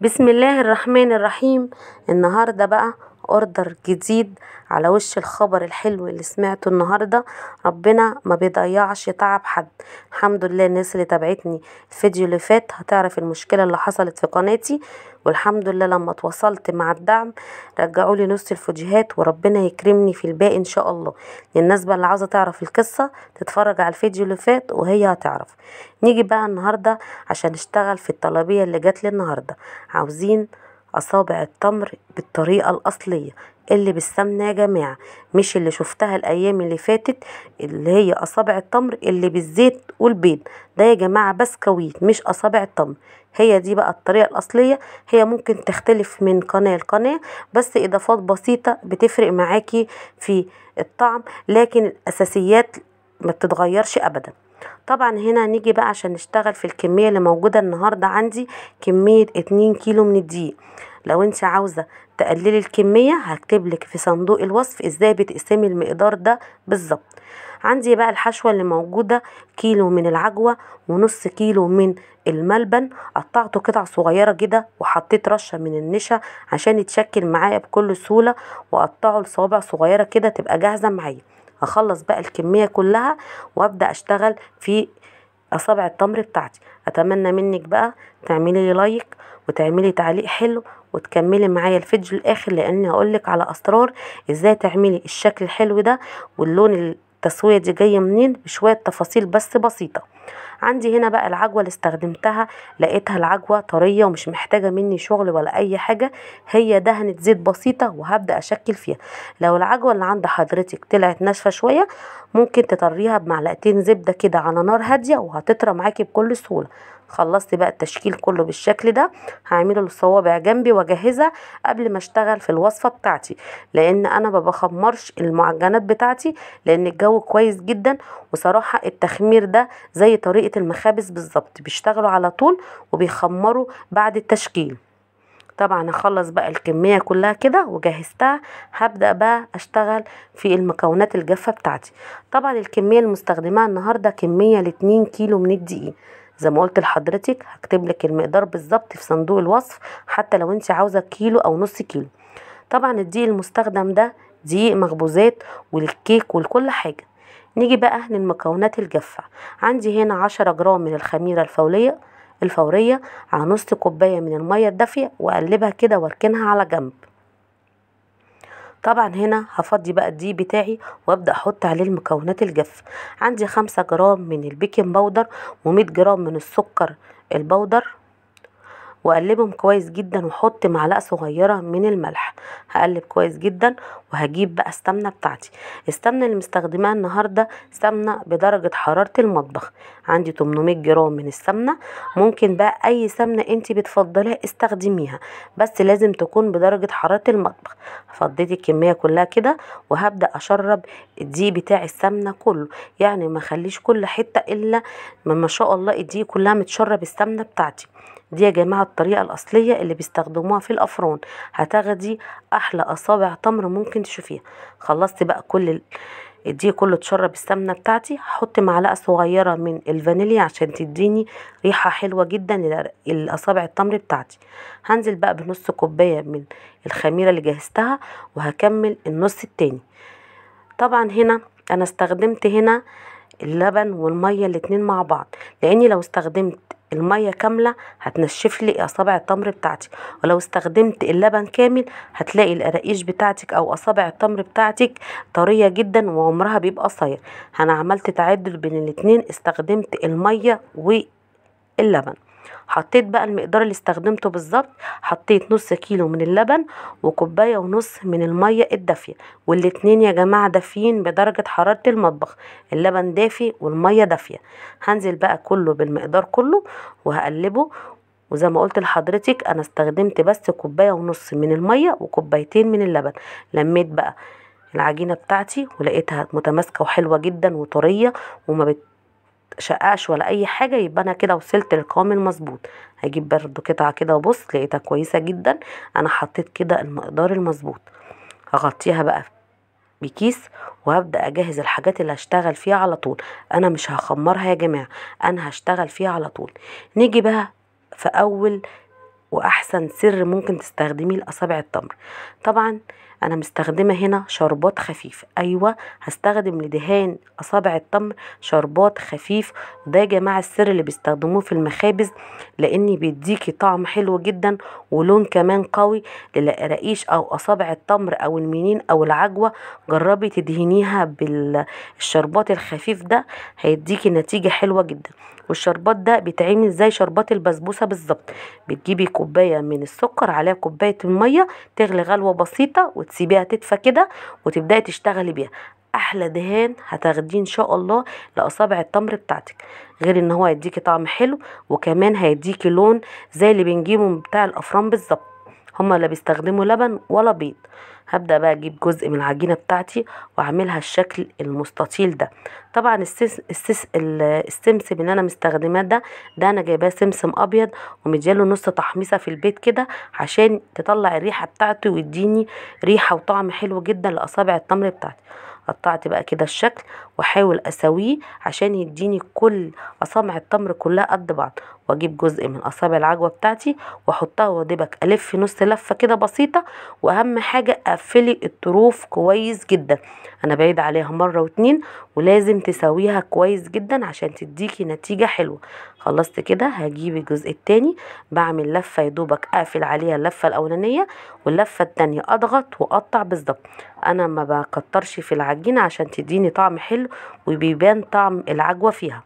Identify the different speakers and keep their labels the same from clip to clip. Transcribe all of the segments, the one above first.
Speaker 1: بسم الله الرحمن الرحيم النهاردة بقى اوردر جديد على وش الخبر الحلو اللي سمعته النهاردة ربنا ما بيضيعش تعب حد الحمد لله الناس اللي تابعتني الفيديو اللي فات هتعرف المشكلة اللي حصلت في قناتي والحمد لله لما اتواصلت مع الدعم رجعوا لي نص الفيديوهات وربنا يكرمني في الباقي ان شاء الله للناس بقى اللي عاوزه تعرف القصه تتفرج على الفيديو اللي فات وهي هتعرف نيجي بقى النهارده عشان نشتغل في الطلبيه اللي جات لي النهارده عاوزين أصابع التمر بالطريقة الأصلية اللي بالسمنة يا جماعة مش اللي شفتها الأيام اللي فاتت اللي هي أصابع التمر اللي بالزيت والبيض ده يا جماعة بسكويت مش أصابع التمر هي دي بقى الطريقة الأصلية هي ممكن تختلف من قناة لقناة بس إضافات بسيطة بتفرق معاكي في الطعم لكن الأساسيات ما بتتغيرش أبداً طبعا هنا هنيجي بقى عشان نشتغل في الكمية اللي موجودة النهاردة عندي كمية اتنين كيلو من الدقيق لو انت عاوزة تقللي الكمية هكتبلك في صندوق الوصف ازاي بتقسمي المقدار ده بالظبط عندي بقى الحشوة اللي موجودة كيلو من العجوة ونص كيلو من الملبن قطعته قطع صغيرة كده وحطيت رشة من النشا عشان يتشكل معايا بكل سهولة وقطعه لصوابع صغيرة كده تبقى جاهزة معايا اخلص بقى الكمية كلها وابدأ اشتغل في اصابع التمر بتاعتي اتمنى منك بقى تعملي لي لايك وتعملي تعليق حلو وتكملي معايا الفيديو الاخر لاني هقولك على اسرار ازاي تعملي الشكل الحلو ده واللون التسوية دي جاية منين بشوية تفاصيل بس بسيطة عندي هنا بقى العجوة اللي استخدمتها لقيتها العجوة طرية ومش محتاجة مني شغل ولا أي حاجة هي دهنة زيت بسيطة وهبدأ أشكل فيها لو العجوة اللي عند حضرتك طلعت ناشفة شوية ممكن تطريها بمعلقتين زبدة كده على نار هادية وهتطرى معاكي بكل سهولة خلصت بقى التشكيل كله بالشكل ده هعمله الصوابع جنبي واجهزها قبل ما اشتغل في الوصفه بتاعتي لان انا ما بخمرش المعجنات بتاعتي لان الجو كويس جدا وصراحه التخمير ده زي طريقه المخابز بالظبط بيشتغلوا على طول وبيخمروا بعد التشكيل طبعا هخلص بقى الكمية كلها كده وجهزتها هبدأ بقى اشتغل في المكونات الجافة بتاعتي طبعا الكمية المستخدمه النهاردة كمية لاتنين كيلو من الدقيق زي ما قلت لحضرتك هكتب لك المقدار بالظبط في صندوق الوصف حتى لو انت عاوزه كيلو او نص كيلو طبعا الدقيق المستخدم ده دقيق مخبوزات والكيك ولكل حاجه نيجي بقى للمكونات الجافه عندي هنا عشرة جرام من الخميره الفوريه الفوريه على نص كوبايه من الميه الدافيه واقلبها كده واركنها على جنب طبعا هنا هفضي بقى الدقيق بتاعي وابدا احط عليه المكونات الجافه عندي خمسة جرام من البيكنج باودر ومية جرام من السكر البودر واقلبهم كويس جدا واحط معلقه صغيره من الملح هقلب كويس جدا وهجيب بقى السمنه بتاعتي السمنه اللي مستخدماها النهارده سمنه بدرجه حراره المطبخ عندي 800 جرام من السمنه ممكن بقى اي سمنه انت بتفضليها استخدميها بس لازم تكون بدرجه حراره المطبخ فضيت الكميه كلها كده وهبدا اشرب الدي بتاع السمنه كله يعني ما خليش كل حته الا ما شاء الله الدي كلها متشرب السمنه بتاعتي دي يا جماعة الطريقة الأصلية اللي بيستخدموها في الأفران هتاخدي أحلى أصابع تمر ممكن تشوفيها خلصت بقى كل دي كله تشرب السمنه بتاعتي هحط معلقه صغيره من الفانيليا عشان تديني ريحه حلوه جدا الاصابع التمر بتاعتي هنزل بقى بنص كوبايه من الخميره اللي جهزتها وهكمل النص التاني طبعا هنا انا استخدمت هنا اللبن والميه الاتنين مع بعض لاني لو استخدمت المية كاملة هتنشف لي أصابع التمر بتاعتي ولو استخدمت اللبن كامل هتلاقي القراقيش بتاعتك أو أصابع التمر بتاعتك طرية جدا وعمرها بيبقى قصير أنا عملت تعدل بين الاتنين استخدمت المية واللبن حطيت بقى المقدار اللي استخدمته بالظبط حطيت نص كيلو من اللبن وكوبايه ونص من الميه الدافيه والاتنين يا جماعه دافيين بدرجه حراره المطبخ اللبن دافي والميه دافيه هنزل بقى كله بالمقدار كله وهقلبه وزي ما قلت لحضرتك انا استخدمت بس كوبايه ونص من الميه وكوبايتين من اللبن لميت بقى العجينه بتاعتي ولقيتها متماسكه وحلوه جدا وطريه وما بت شقاش ولا اي حاجه يبقى انا كده وصلت للقوام المظبوط هجيب برضو قطعه كده وبص لقيتها كويسه جدا انا حطيت كده المقدار المظبوط هغطيها بقى بكيس وهبدا اجهز الحاجات اللي هشتغل فيها على طول انا مش هخمرها يا جماعه انا هشتغل فيها على طول نيجي بقى في اول واحسن سر ممكن تستخدميه لاصابع التمر طبعا انا مستخدمه هنا شربات خفيف ايوه هستخدم لدهان اصابع التمر شربات خفيف ده يا جماعه السر اللي بيستخدموه في المخابز لان بيديكي طعم حلو جدا ولون كمان قوي للقراقيش او اصابع التمر او المنين او العجوه جربي تدهنيها بالشربات الخفيف ده هيديكي نتيجه حلوه جدا والشربات ده بيتعمل زي شربات البسبوسه بالظبط بتجيبي كوبايه من السكر عليها كوبايه الميه تغلي غلوه بسيطه وتسيبها تسيبيها تدفى كده وتبداي تشتغلي بيها احلى دهان هتاخديه ان شاء الله لاصابع التمر بتاعتك غير ان هو هيديكي طعم حلو وكمان هيديكي لون زي اللي بنجيبه بتاع الافران بالظبط هما لا بيستخدموا لبن ولا بيض هبدأ بقى اجيب جزء من العجينة بتاعتي واعملها الشكل المستطيل ده طبعا السس السس السمسم اللي انا مستخدماه ده ده انا جايباه سمسم ابيض ومدياله نص تحميصة في البيت كده عشان تطلع الريحة بتاعته ويديني ريحة وطعم حلو جدا لاصابع التمر بتاعتي قطعت بقى كده الشكل واحاول اسويه عشان يديني كل اصابع التمر كلها قد بعض واجيب جزء من اصابع العجوه بتاعتي واحطها وادبك الف نص لفه كده بسيطه واهم حاجه اقفلي الطروف كويس جدا انا بعيد عليها مره واتنين ولازم تسويها كويس جدا عشان تديكي نتيجه حلوه خلصت كده هجيب الجزء التاني بعمل لفه يدوبك اقفل عليها اللفه الاولانيه واللفه التانيه اضغط واقطع بالظبط انا ما بكترش في العجينه عشان تديني طعم حلو وبيبان طعم العجوه فيها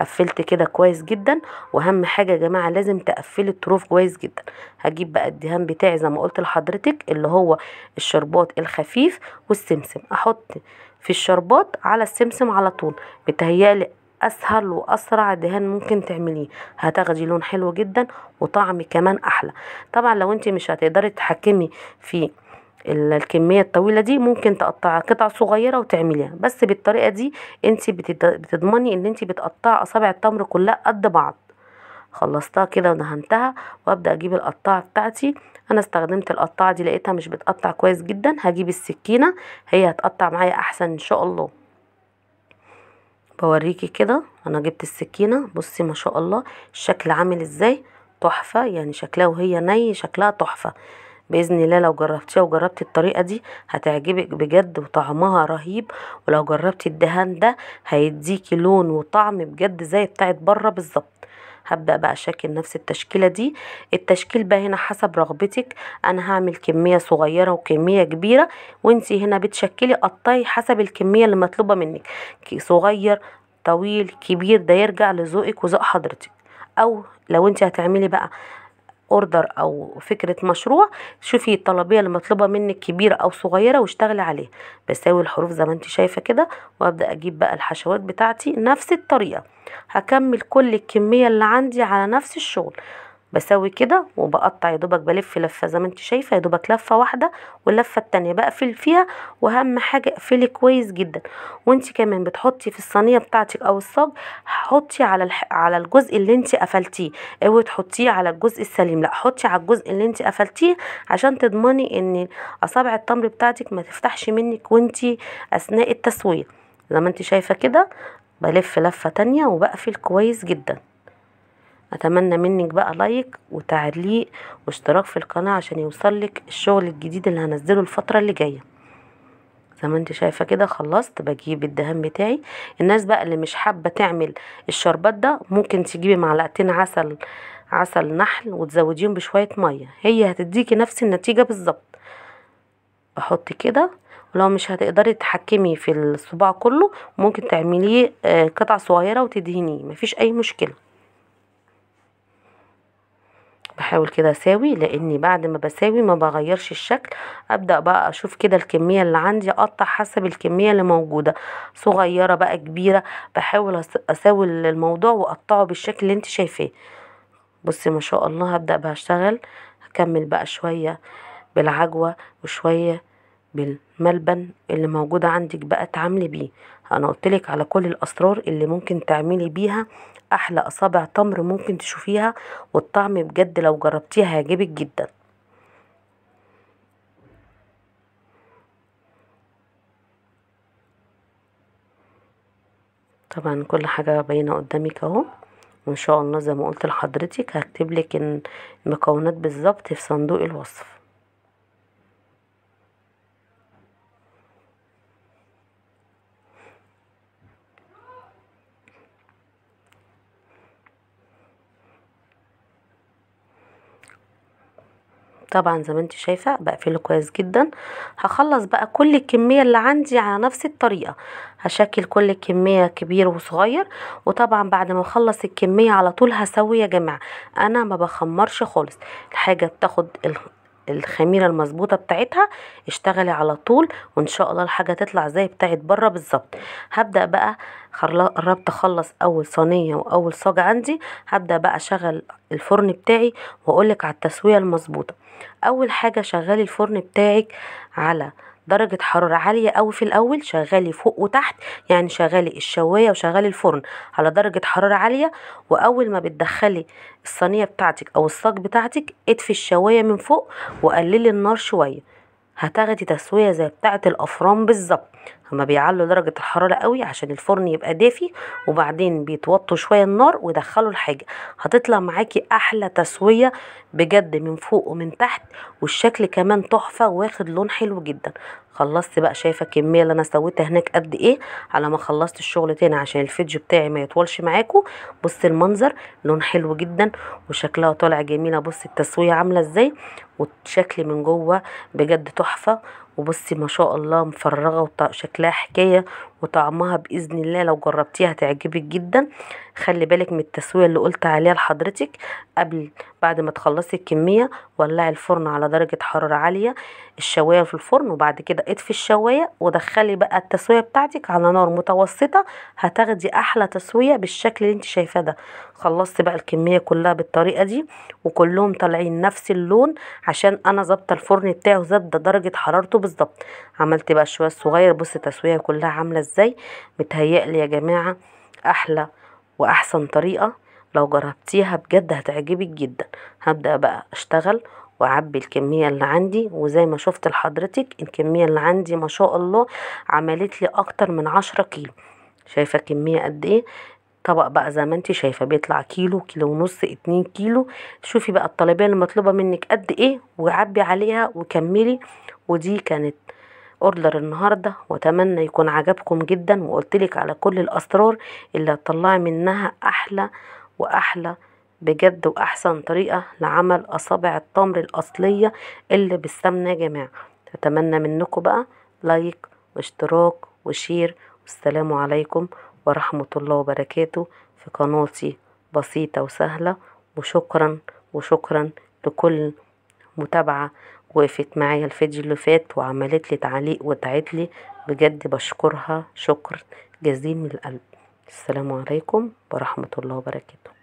Speaker 1: قفلت كده كويس جدا واهم حاجه يا جماعه لازم تقفلي الطروف كويس جدا هجيب بقى الدهان بتاعي زي ما قلت لحضرتك اللي هو الشربات الخفيف والسمسم احط في الشربات على السمسم على طول بتهيالي اسهل واسرع دهان ممكن تعمليه هتاخدي لون حلو جدا وطعم كمان احلى طبعا لو انت مش هتقدري تتحكمي في الكمية الطويلة دي ممكن تقطعها قطع صغيرة وتعمليها بس بالطريقة دي انت بتضمني ان انت بتقطع اصابع التمر كلها قد بعض خلصتها كده ودهنتها وابدا اجيب القطاعه بتاعتي انا استخدمت القطاعه دي لقيتها مش بتقطع كويس جدا هجيب السكينه هي هتقطع معايا احسن ان شاء الله بوريكي كده انا جبت السكينه بصي ما شاء الله الشكل عامل ازاي تحفه يعني شكلها وهي ني شكلها تحفه باذن الله لو جربتيها وجربتي الطريقه دي هتعجبك بجد وطعمها رهيب ولو جربتي الدهان ده هيديكي لون وطعم بجد زي بتاعت بره بالظبط هبدأ بقى أشكل نفس التشكيلة دي التشكيل بقى هنا حسب رغبتك أنا هعمل كمية صغيرة وكمية كبيرة وانتي هنا بتشكلي قطاي حسب الكمية اللي مطلوبة منك صغير طويل كبير ده يرجع لذوقك وذوق حضرتك أو لو انتي هتعملي بقى اوردر او فكره مشروع شوفي الطلبيه المطلوبة مطلوبه منك كبيره او صغيره واشتغلي عليها بساوي الحروف زي ما انت شايفه كده وابدا اجيب بقى الحشوات بتاعتي نفس الطريقه هكمل كل الكميه اللي عندي على نفس الشغل بسوي كده وبقطع يا دوبك بلف لفه زي ما انت شايفه يا دوبك لفه واحده واللفه التانيه بقفل فيها واهم حاجه اقفلي كويس جدا وانت كمان بتحطي في الصينيه بتاعتك او الصاج حطي على الح... على الجزء اللي انت قفلتيه اوعي تحطيه على الجزء السليم لا حطي على الجزء اللي انت قفلتيه عشان تضمني ان اصابع التمر بتاعتك ما تفتحش منك وانت اثناء التسويه زي ما انت شايفه كده بلف لفة تانية وبقفل كويس جدا اتمنى منك بقى لايك وتعليق واشتراك في القناة عشان يوصلك الشغل الجديد اللي هنزله الفترة اللي جاية زي ما انت شايفة كده خلصت بجيب الدهان بتاعي الناس بقى اللي مش حابة تعمل الشربات ده ممكن تجيبي معلقتين عسل عسل نحل وتزوديهم بشوية مية هي هتديكي نفس النتيجة بالظبط بحط كده لو مش هتقدري تحكمي في الصباع كله ممكن تعمليه آه، قطع صغيرة وتدهنيه مفيش اي مشكلة بحاول كده اساوي لاني بعد ما بساوي ما بغيرش الشكل ابدا بقى اشوف كده الكميه اللي عندي اقطع حسب الكميه اللي موجوده صغيره بقى كبيره بحاول اساوي الموضوع واقطعه بالشكل اللي انت شايفاه بصي ما شاء الله هبدا بقى اشتغل هكمل بقى شويه بالعجوه وشويه بالملبن اللي موجودة عندك بقى اتعاملي بيه انا قلتلك على كل الاسرار اللي ممكن تعملي بيها احلى اصابع تمر ممكن تشوفيها والطعم بجد لو جربتيها هيعجبك جدا طبعا كل حاجة باينة قدامك اهو وان شاء الله زي ما قلت لحضرتك هكتبلك المكونات بالظبط في صندوق الوصف طبعا زي ما انت شايفه بقفله كويس جدا هخلص بقى كل الكميه اللي عندي على نفس الطريقه هشكل كل الكمية كبير وصغير وطبعا بعد ما اخلص الكميه على طول هسوي يا جماعه انا ما بخمرش خالص الحاجه بتاخد الخميره المظبوطه بتاعتها اشتغلي على طول وان شاء الله الحاجه تطلع زي بتاعت بره بالظبط هبدا بقى قربت اخلص اول صينيه واول صاج عندي هبدا بقى اشغل الفرن بتاعي واقولك على التسويه المظبوطه اول حاجه شغلي الفرن بتاعك على درجة حرارة عالية قوي في الأول شغالي فوق وتحت يعني شغالي الشواية وشغالي الفرن على درجة حرارة عالية وأول ما بتدخلي الصينية بتاعتك أو الصاج بتاعتك اطفي الشواية من فوق وقللي النار شوية هتاخدي تسوية زي بتاعة الأفران بالظبط هما بيعلوا درجة الحرارة قوي عشان الفرن يبقى دافي وبعدين بيتوطوا شوية النار ويدخلوا الحاجة هتطلع معاكي أحلى تسوية بجد من فوق ومن تحت والشكل كمان تحفة واخد لون حلو جدا خلصت بقى شايفة الكمية اللي أنا سويتها هناك قد إيه على ما خلصت الشغل تاني عشان الفيديو بتاعي ما يطولش معاكو بص المنظر لون حلو جدا وشكلها طالع جميلة بص التسوية عاملة إزاي والشكل من جوه بجد تحفة وبصي ما شاء الله مفرغه وشكلها حكايه وطعمها باذن الله لو جربتيها هتعجبك جدا خلي بالك من التسويه اللي قلت عليها لحضرتك قبل بعد ما تخلصي الكميه ولعي الفرن على درجه حراره عاليه الشوايه في الفرن وبعد كده اطفي الشوايه ودخلي بقى التسويه بتاعتك على نار متوسطه هتاخدي احلى تسويه بالشكل اللي انت شايفاه ده خلصت بقى الكميه كلها بالطريقه دي وكلهم طالعين نفس اللون عشان انا ظابطه الفرن بتاعه ظابطه درجه حرارته بالظبط عملت بقى شويه صغير بصي التسويه كلها عامله ازاي متهيألي يا جماعة احلى واحسن طريقة لو جربتيها بجد هتعجبك جدا هبدأ بقى اشتغل وعبي الكمية اللي عندي وزي ما شفت لحضرتك الكمية اللي عندي ما شاء الله عملت لي اكتر من عشرة كيلو شايفة كمية قد ايه طبق بقى زي ما انت شايفه بيطلع كيلو كيلو ونص اتنين كيلو شوفي بقى الطلبيه المطلوبه منك قد ايه وعبي عليها وكملي ودي كانت اوردر النهارده واتمنى يكون عجبكم جدا وقلتلك على كل الاسرار اللي هتطلعي منها احلى واحلى بجد واحسن طريقه لعمل اصابع التمر الاصليه اللي بالسمنه يا جماعه اتمنى منكم بقى لايك واشتراك وشير والسلام عليكم ورحمه الله وبركاته في قناتي بسيطه وسهله وشكرا وشكرا لكل متابعه وقفت معايا الفيديو اللي فات وعملت لي تعليق ودعت لي بجد بشكرها شكر جزيل من القلب السلام عليكم ورحمة الله وبركاته